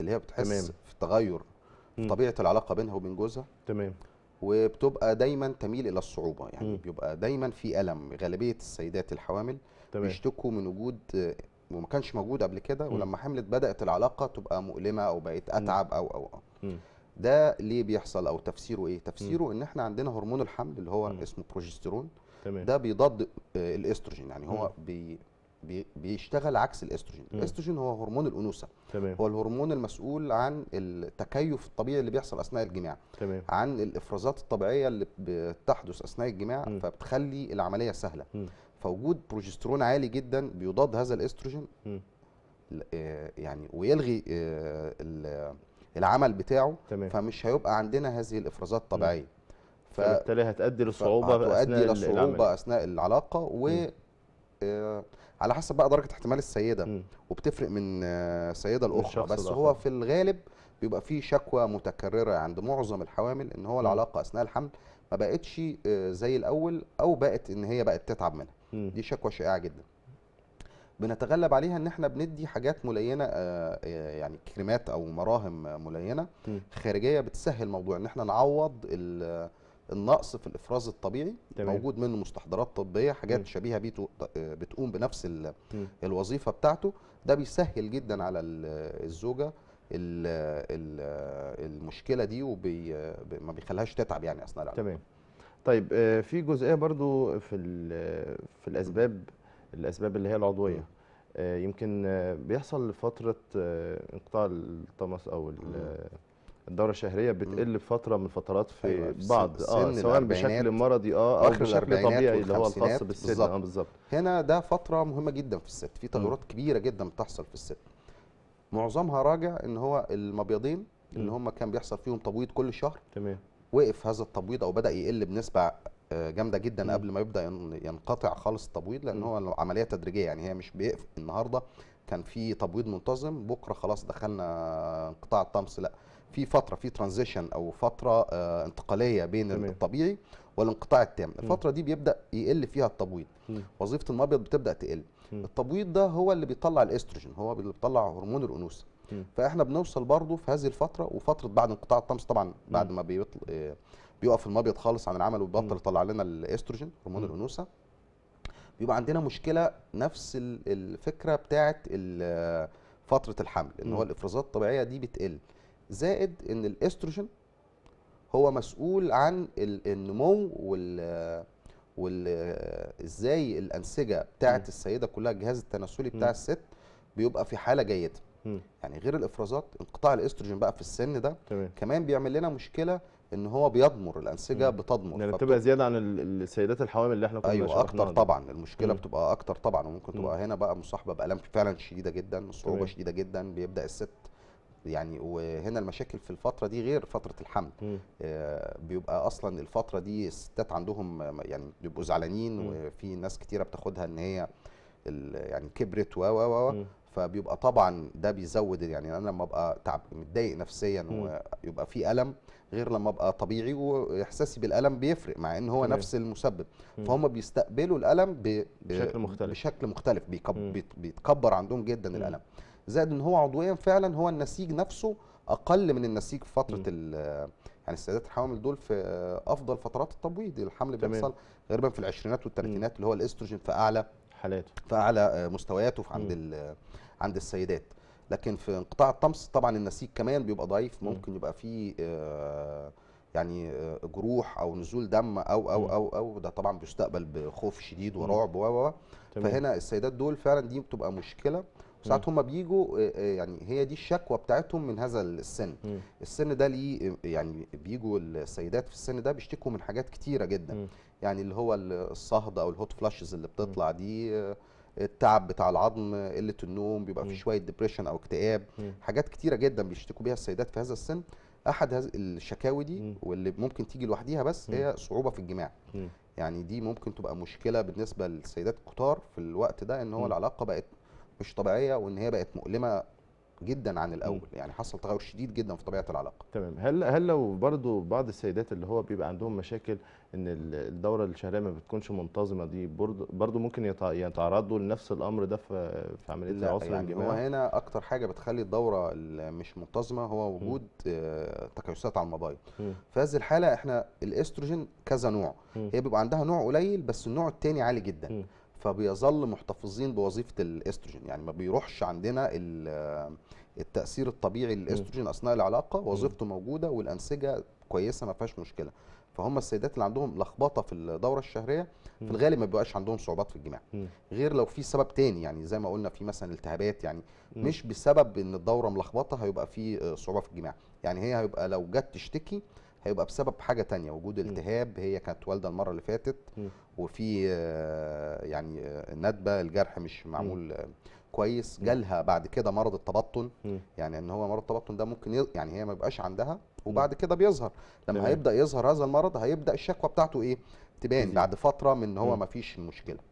اللي هي بتحس تمام. في تغير في طبيعه العلاقه بينها وبين جوزها تمام وبتبقى دايما تميل الى الصعوبه يعني م. بيبقى دايما في الم غالبيه السيدات الحوامل تمام. بيشتكوا من وجود وما كانش موجود قبل كده ولما حملت بدات العلاقه تبقى مؤلمه او بقت اتعب او او او ده ليه بيحصل او تفسيره ايه تفسيره م. ان احنا عندنا هرمون الحمل اللي هو م. اسمه بروجسترون تمام. ده بيضاد آه، الاستروجين يعني هو بي بيشتغل عكس الاستروجين الاستروجين هو هرمون الانوثه تمام هو الهرمون المسؤول عن التكيف الطبيعي اللي بيحصل اثناء الجماع تمام عن الافرازات الطبيعيه اللي بتحدث اثناء الجماع م. فبتخلي العمليه سهله م. فوجود بروجسترون عالي جدا بيضاد هذا الاستروجين آه، يعني ويلغي آه، العمل بتاعه تمام. فمش هيبقى عندنا هذه الافرازات الطبيعيه فبالتالي هتؤدي للصعوبه هتؤدي للصعوبه اثناء العلاقه و م. آه، على حسب بقى درجه احتمال السيده م. وبتفرق من آه، سيده لاخرى بس الآخر. هو في الغالب بيبقى فيه شكوى متكرره عند معظم الحوامل ان هو العلاقه اثناء الحمل ما بقتش آه، زي الاول او بقت ان هي بقت تتعب منها م. دي شكوى شائعه جدا بنتغلب عليها ان احنا بندي حاجات ملينه يعني كريمات او مراهم ملينه خارجيه بتسهل موضوع ان احنا نعوض النقص في الافراز الطبيعي تمام. موجود منه مستحضرات طبيه حاجات م. شبيهه بيه بتقوم بنفس ال... الوظيفه بتاعته ده بيسهل جدا على الزوجه ال... ال... المشكله دي وما بيخليهاش تتعب يعني اثناء العلاج تمام طيب آه، في جزئيه برضو في في الاسباب الاسباب اللي هي العضويه آه، يمكن آه، بيحصل فتره انقطاع الطمس او الدوره الشهريه بتقل فتره من الفترات في أيوة بعض في اه سواء بشكل مرضي اه او بشكل طبيعي اللي هو الخاص بالسن اه بالظبط هنا ده فتره مهمه جدا في الست في تغيرات كبيره جدا بتحصل في الست معظمها راجع ان هو المبيضين اللي هم كان بيحصل فيهم تبويض كل شهر تمام وقف هذا التبويض او بدا يقل بنسبه آه، جامده جدا م. قبل ما يبدا ينقطع خالص التبويض لان م. هو عمليه تدريجيه يعني هي مش بيقف النهارده كان في تبويض منتظم بكره خلاص دخلنا انقطاع الطمس لا في فتره في ترانزيشن او فتره آه انتقاليه بين تمام. الطبيعي والانقطاع التام الفتره دي بيبدا يقل فيها التبويض وظيفه المبيض بتبدا تقل التبويض ده هو اللي بيطلع الاستروجين هو اللي بيطلع هرمون الانوثه فاحنا بنوصل برضه في هذه الفتره وفتره بعد انقطاع الطمس طبعا بعد ما بيطل... بيوقف آه، بيقف المبيض خالص عن العمل وبيبطل يطلع لنا الاستروجين هرمون الانوثه بيبقى عندنا مشكله نفس الفكره بتاعه آه، فتره الحمل ان هو الافرازات الطبيعيه دي بتقل زائد ان الاستروجين هو مسؤول عن النمو وال وازاي الانسجه بتاعه السيده كلها الجهاز التناسلي بتاع الست بيبقى في حاله جيده يعني غير الافرازات انقطاع الاستروجين بقى في السن ده طبعا. كمان بيعمل لنا مشكله ان هو بيضمر الانسجه مم. بتضمر يعني بتبقى زياده عن السيدات الحوامل اللي احنا كنا ايوه اكتر طبعا المشكله مم. بتبقى اكتر طبعا وممكن تبقى مم. هنا بقى مصاحبه بالام فعلا شديده جدا صعوبه شديده جدا بيبدا الست يعني وهنا المشاكل في الفتره دي غير فتره الحمل آه، بيبقى اصلا الفتره دي الستات عندهم يعني بيبقوا زعلانين وفي ناس كتيره بتاخدها ان هي يعني كبرت و و و فبيبقى طبعا ده بيزود يعني انا لما ابقى تعب متضايق نفسيا ويبقى في الم غير لما ابقى طبيعي واحساسي بالالم بيفرق مع ان هو نفس المسبب فهم بيستقبلوا الالم بشكل مختلف بشكل مختلف بيكب... بيتكبر عندهم جدا الالم زائد ان هو عضويا فعلا هو النسيج نفسه اقل من النسيج في فتره يعني السيدات الحوامل دول في افضل فترات التبويض الحمل بيحصل غالبا في العشرينات والثلاثينات اللي هو الاستروجين في اعلى حالاته في اعلى آه، مستوياته في عند عند السيدات لكن في انقطاع الطمس طبعا النسيج كمان بيبقى ضعيف ممكن يبقى فيه آه، يعني آه، جروح او نزول دم او او او او ده طبعا بيستقبل بخوف شديد ورعب و فهنا السيدات دول فعلا دي بتبقى مشكله ساعات هم بيجوا آه، آه، يعني هي دي الشكوى بتاعتهم من هذا السن م. السن ده ليه آه، يعني بيجوا السيدات في السن ده بيشتكوا من حاجات كتيره جدا م. يعني اللي هو الصهد او الهوت فلاشز اللي بتطلع دي التعب بتاع العظم قله النوم بيبقى في شويه ديبريشن او اكتئاب حاجات كتيره جدا بيشتكوا بيها السيدات في هذا السن احد الشكاوي دي واللي ممكن تيجي لوحديها بس هي صعوبه في الجماع يعني دي ممكن تبقى مشكله بالنسبه للسيدات الكتار في الوقت ده ان هو العلاقه بقت مش طبيعيه وان هي بقت مؤلمه جدا عن الاول يعني حصل تغير شديد جدا في طبيعه العلاقه تمام هل هل لو برضو بعض السيدات اللي هو بيبقى عندهم مشاكل ان الدوره الشهريه ما بتكونش منتظمه دي برضو ممكن يتعرضوا لنفس الامر ده في في عمليه العسر يعني هو هنا اكتر حاجه بتخلي الدوره مش منتظمه هو وجود آه تكيسات على الموبايل في هذه الحاله احنا الاستروجين كذا نوع هي بيبقى عندها نوع قليل بس النوع الثاني عالي جدا فبيظل محتفظين بوظيفه الاستروجين يعني ما بيروحش عندنا التاثير الطبيعي للاستروجين اثناء العلاقه وظيفته موجوده والانسجه كويسه ما فيهاش مشكله فهم السيدات اللي عندهم لخبطه في الدوره الشهريه في الغالب ما بيبقاش عندهم صعوبات في الجماع غير لو في سبب تاني يعني زي ما قلنا في مثلا التهابات يعني مش بسبب ان الدوره ملخبطه هيبقى في آه، صعوبه في الجماع يعني هي هيبقى لو جت تشتكي هيبقى بسبب حاجه تانية وجود التهاب هي كانت والده المره اللي فاتت وفي آه، يعني آه، ندبه الجرح مش معمول آه، كويس جالها بعد كده مرض التبطن يعني ان هو مرض التبطن ده ممكن يعني هي ما بيبقاش عندها وبعد كده بيظهر لما هيبدا يظهر هذا المرض هيبدا الشكوى بتاعته ايه تبان بعد فتره من ان هو ما فيش مشكله